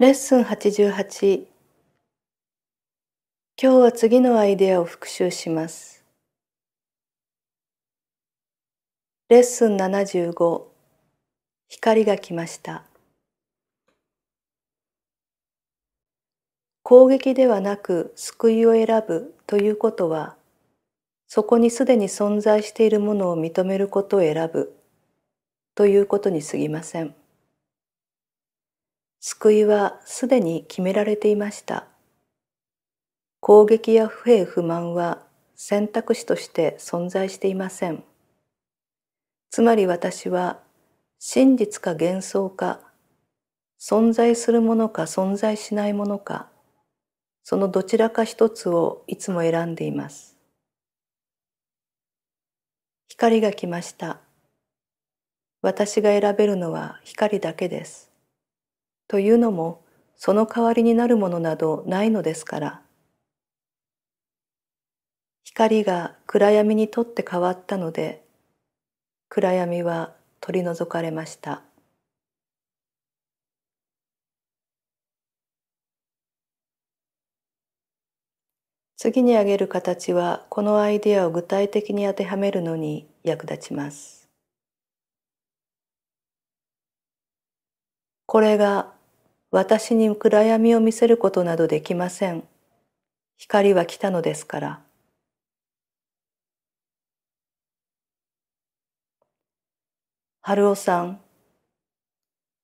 レッスン88今日は次のアイデアを復習します。レッスン75光が来ました。攻撃ではなく救いを選ぶということはそこにすでに存在しているものを認めることを選ぶということにすぎません。救いはすでに決められていました。攻撃や不平不満は選択肢として存在していません。つまり私は真実か幻想か存在するものか存在しないものかそのどちらか一つをいつも選んでいます。光が来ました。私が選べるのは光だけです。というのもその代わりになるものなどないのですから光が暗闇にとって変わったので暗闇は取り除かれました次に挙げる形はこのアイデアを具体的に当てはめるのに役立ちますこれが私に暗闇を見せることなどできません。光は来たのですから。春尾さん、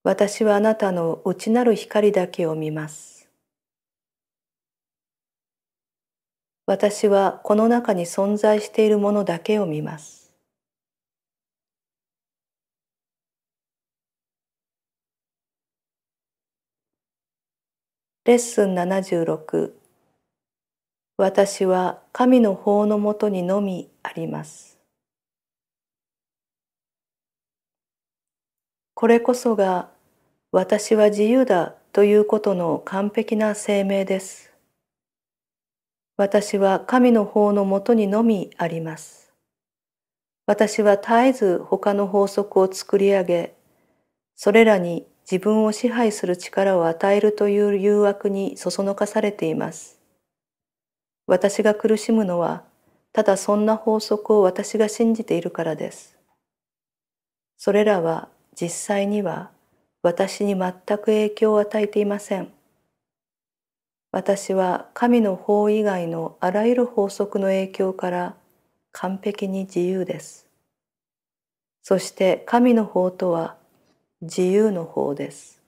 私はあなたの内なる光だけを見ます。私はこの中に存在しているものだけを見ます。レッスン76私は神の法のもとにのみありますこれこそが私は自由だということの完璧な声明です私は神の法のもとにのみあります私は絶えず他の法則を作り上げそれらに自分を支配する力を与えるという誘惑にそそのかされています。私が苦しむのは、ただそんな法則を私が信じているからです。それらは実際には私に全く影響を与えていません。私は神の法以外のあらゆる法則の影響から完璧に自由です。そして神の法とは自由の方です。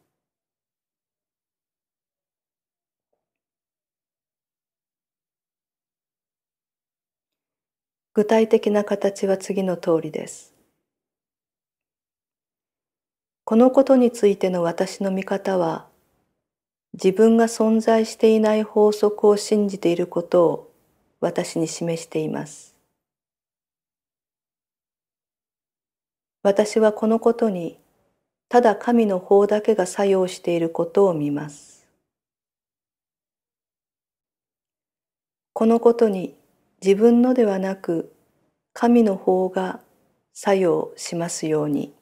具体的な形は次の通りです。このことについての私の見方は、自分が存在していない法則を信じていることを私に示しています。私はこのことにただ神の法だけが作用していることを見ます。このことに自分のではなく神の法が作用しますように。